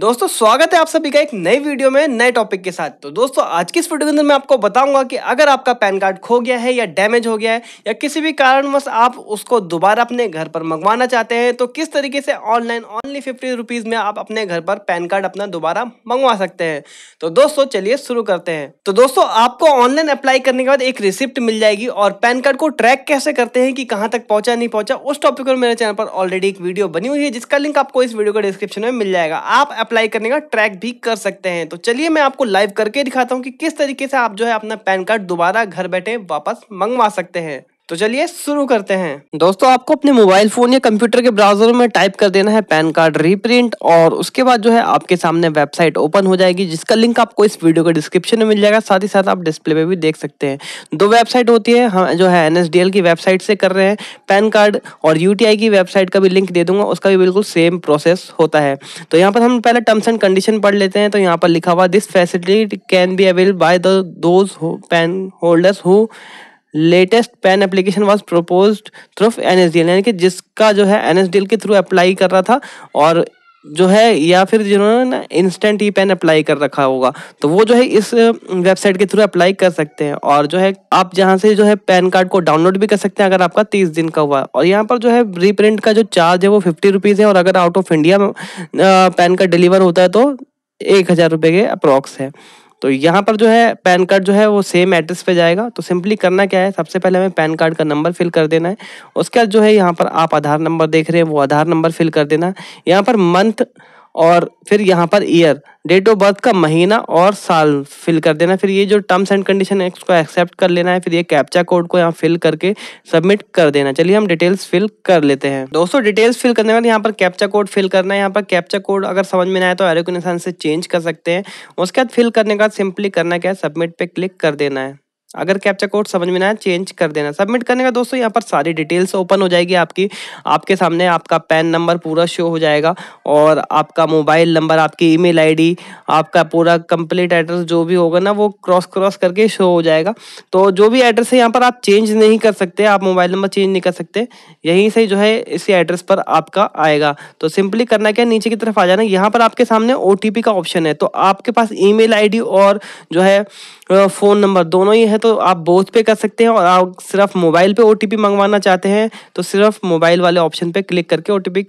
दोस्तों स्वागत है आप सभी का एक नए वीडियो में नए टॉपिक के साथ तो दोस्तों आज की इस वीडियो के अंदर मैं आपको बताऊंगा कि अगर आपका पैन कार्ड खो गया है या डैमेज हो गया है या किसी भी कारणवश आप उसको दोबारा अपने घर पर मंगवाना चाहते हैं तो किस तरीके से ऑनलाइन ओनली फिफ्टी रुपीज़ में आप अपने घर पर पैन कार्ड अपना दोबारा मंगवा सकते हैं तो दोस्तों चलिए शुरू करते हैं तो दोस्तों आपको ऑनलाइन अप्लाई करने के बाद एक रिसिप्ट मिल जाएगी और पैन कार्ड को ट्रैक कैसे करते हैं कि कहाँ तक पहुँचा नहीं पहुँचा उस टॉपिक पर मेरे चैनल पर ऑलरेडी एक वीडियो बनी हुई है जिसका लिंक आपको इस वीडियो को डिस्क्रिप्शन में मिल जाएगा आप अप्लाई करने का ट्रैक भी कर सकते हैं तो चलिए मैं आपको लाइव करके दिखाता हूँ कि किस तरीके से आप जो है अपना पैन कार्ड दोबारा घर बैठे वापस मंगवा सकते हैं तो चलिए शुरू करते हैं दोस्तों आपको अपने मोबाइल फोन या कंप्यूटर के ब्राउजर में टाइप कर देना है पैन कार्ड रीप्रिंट और उसके बाद जो है आपके सामने वेबसाइट ओपन हो जाएगी जिसका लिंक आपको इस वीडियो के डिस्क्रिप्शन में मिल जाएगा साथ ही साथ आप डिस्प्ले पे भी देख सकते हैं दो वेबसाइट होती है हम हाँ, जो है एन की वेबसाइट से कर रहे हैं पैन कार्ड और यू की वेबसाइट का भी लिंक दे दूंगा उसका भी बिल्कुल सेम प्रोसेस होता है तो यहाँ पर हम पहले टर्म्स एंड कंडीशन पढ़ लेते हैं तो यहाँ पर लिखा हुआ this facility can be avail by those PAN holders who latest PAN application was propose through N S यानी कि जिसका जो है एन के थ्रू अप्लाई कर रहा था और जो है या फिर जिन्होंने ना इंस्टेंट ई पेन अप्लाई कर रखा होगा तो वो जो है इस वेबसाइट के थ्रू अप्लाई कर सकते हैं और जो है आप जहाँ से जो है पैन कार्ड को डाउनलोड भी कर सकते हैं अगर आपका तीस दिन का हुआ और यहाँ पर जो है रीप्रिंट का जो चार्ज है वो फिफ्टी रुपीज़ है और अगर out of India PAN card deliver होता है तो एक हज़ार रुपये के अप्रॉक्स है तो यहाँ पर जो है पैन कार्ड जो है वो सेम एड्रेस पे जाएगा तो सिंपली करना क्या है सबसे पहले हमें पैन कार्ड का नंबर फिल कर देना है उसके बाद जो है यहाँ पर आप आधार नंबर देख रहे हैं वो आधार नंबर फिल कर देना है यहाँ पर मंथ और फिर यहाँ per year date of birth का महीना और साल फिल कर देना फिर ये जो टर्म्स एंड कंडीशन है इसको एक्सेप्ट कर लेना है फिर ये कैप्चा कोड को यहाँ फिल करके सबमिट कर देना चलिए हम डिटेल्स फिल कर लेते हैं दोस्तों डिटेल्स फिल करने के बाद यहाँ पर कैप्चा कोड फिल करना है यहाँ पर कैप्चा कोड अगर समझ में आए तो एरो निशान से चेंज कर सकते हैं उसके बाद फिल करने के बाद सिंपली करना क्या है सबमिट पर क्लिक कर देना है अगर कैप्चा कोड समझ में ना आए चेंज कर देना सबमिट करने का दोस्तों यहाँ पर सारी डिटेल्स ओपन हो जाएगी आपकी आपके सामने आपका पैन नंबर पूरा शो हो जाएगा और आपका मोबाइल नंबर आपकी ईमेल आईडी आपका पूरा कंप्लीट एड्रेस जो भी होगा ना वो क्रॉस क्रॉस करके शो हो जाएगा तो जो भी एड्रेस है यहाँ पर आप चेंज नहीं कर सकते आप मोबाइल नंबर चेंज नहीं कर सकते यहीं से जो है इसी एड्रेस पर आपका आएगा तो सिंपली करना क्या नीचे की तरफ आ जाना यहाँ पर आपके सामने ओ का ऑप्शन है तो आपके पास ई मेल और जो है फ़ोन नंबर दोनों ही है तो आप बोथ पे कर सकते हैं और आप सिर्फ मोबाइल पे ओ मंगवाना चाहते हैं तो सिर्फ मोबाइल वाले ऑप्शन पे क्लिक करके ओ टी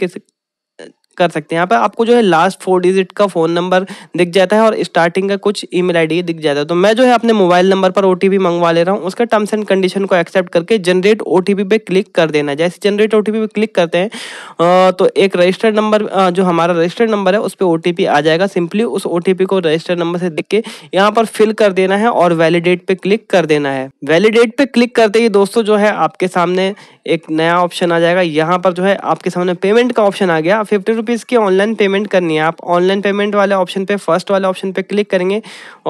कर सकते हैं यहाँ पर आपको जो है लास्ट फोर डिजिट का फ़ोन नंबर दिख जाता है और स्टार्टिंग का कुछ ईमेल आईडी दिख जाता है तो मैं जो है अपने मोबाइल नंबर पर ओटीपी मंगवा ले रहा हूँ उसका टर्म्स एंड कंडीशन को एक्सेप्ट करके जनरेट ओटीपी पे क्लिक कर देना जैसे जनरेट ओटीपी पे क्लिक करते हैं तो एक रजिस्टर्ड नंबर जो हमारा रजिस्टर्ड नंबर है उस पर ओ आ जाएगा सिंपली उस ओ को रजिस्टर्ड नंबर से देख के यहाँ पर फिल कर देना है और वैलिडेट पे क्लिक कर देना है वैलिडेट पे क्लिक करते ही दोस्तों जो है आपके सामने एक नया ऑप्शन आ जाएगा यहाँ पर जो है आपके सामने पेमेंट का ऑप्शन आ गया फिफ्टी रुपीज़ की ऑनलाइन पेमेंट करनी है आप ऑनलाइन पेमेंट वाले ऑप्शन पे फर्स्ट वाले ऑप्शन पे क्लिक करेंगे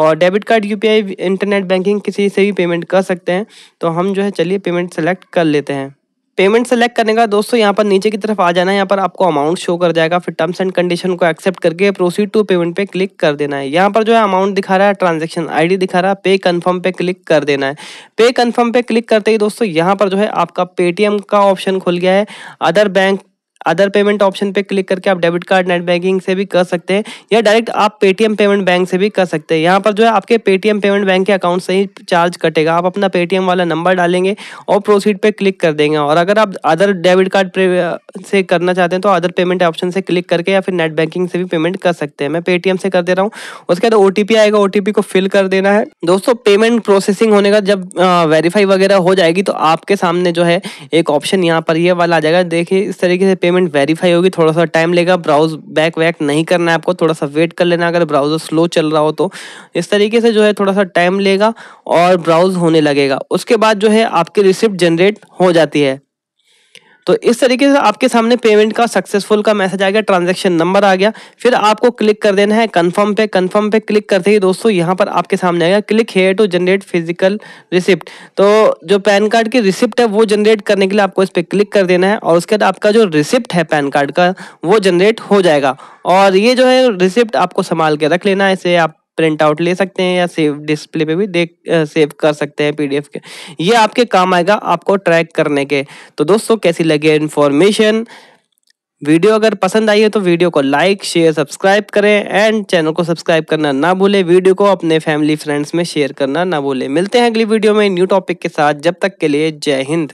और debit card U internet banking किसी से भी पेमेंट कर सकते हैं तो हम जो है चलिए पेमेंट सेलेक्ट कर लेते हैं पेमेंट सेलेक्ट करने का दोस्तों यहाँ पर नीचे की तरफ आ जाना है यहाँ पर आपको अमाउंट शो कर जाएगा फिर टर्म्स एंड कंडीशन को एक्सेप्ट करके प्रोसीड टू पेमेंट पे क्लिक कर देना है यहाँ पर जो है अमाउंट दिखा रहा है ट्रांजेक्शन आईडी दिखा रहा है पे कन्फर्म पे क्लिक कर देना है पे कन्फर्म पे क्लिक करते ही दोस्तों यहाँ पर जो है आपका पेटीएम का ऑप्शन खुल गया है other bank other payment option पे क्लिक करके आप डेबिट कार्ड नेट बैंकिंग से भी कर सकते हैं या डायरेक्ट आप पेटीएम पेमेंट बैंक से भी कर सकते हैं यहाँ पर जो है आपके पेटीएम पेमेंट बैंक के अकाउंट से ही चार्ज कटेगा आप अपना पेटीएम वाला नंबर डालेंगे और प्रोसीड पर क्लिक कर देंगे और अगर आप अदर डेबिट कार्ड से करना चाहते हैं तो अदर पेमेंट ऑप्शन से क्लिक करके या फिर नेट बैंकिंग से भी पेमेंट कर सकते हैं मैं पेटीएम से कर दे रहा हूँ उसके बाद ओ आएगा ओ को फिल कर देना है दोस्तों पेमेंट प्रोसेसिंग होने का जब वेरीफाई वगैरह हो जाएगी तो आपके सामने जो है एक ऑप्शन यहाँ पर ये वाला आ जाएगा देखिए इस तरीके से पेमेंट पेमेंट वेरीफाई होगी थोड़ा सा टाइम लेगा ब्राउज बैक वैक नहीं करना है आपको थोड़ा सा वेट कर लेना अगर ब्राउज़र स्लो चल रहा हो तो इस तरीके से जो है थोड़ा सा टाइम लेगा और ब्राउज़ होने लगेगा उसके बाद जो है आपकी रिसिप्ट जनरेट हो जाती है तो इस तरीके से आपके सामने पेमेंट का सक्सेसफुल का मैसेज आ गया ट्रांजेक्शन नंबर आ गया फिर आपको क्लिक कर देना है कन्फर्म पे कन्फर्म पे क्लिक करते ही दोस्तों यहाँ पर आपके सामने आएगा click here to generate physical receipt तो जो पैन कार्ड की रिसिप्ट है वो जनरेट करने के लिए आपको इस पर क्लिक कर देना है और उसके बाद आपका जो रिसिप्ट है पैन कार्ड का वो जनरेट हो जाएगा और ये जो है रिसिप्ट आपको संभाल के रख लेना है इसे आप प्रिंट आउट ले सकते हैं या सेव डिस्प्ले पे भी देख सेव कर सकते हैं पीडीएफ के ये आपके काम आएगा आपको ट्रैक करने के तो दोस्तों कैसी लगी इन्फॉर्मेशन वीडियो अगर पसंद आई है तो वीडियो को लाइक शेयर सब्सक्राइब करें एंड चैनल को सब्सक्राइब करना ना भूलें वीडियो को अपने फैमिली फ्रेंड्स में शेयर करना ना भूलें मिलते हैं अगली वीडियो में न्यू टॉपिक के साथ जब तक के लिए जय हिंद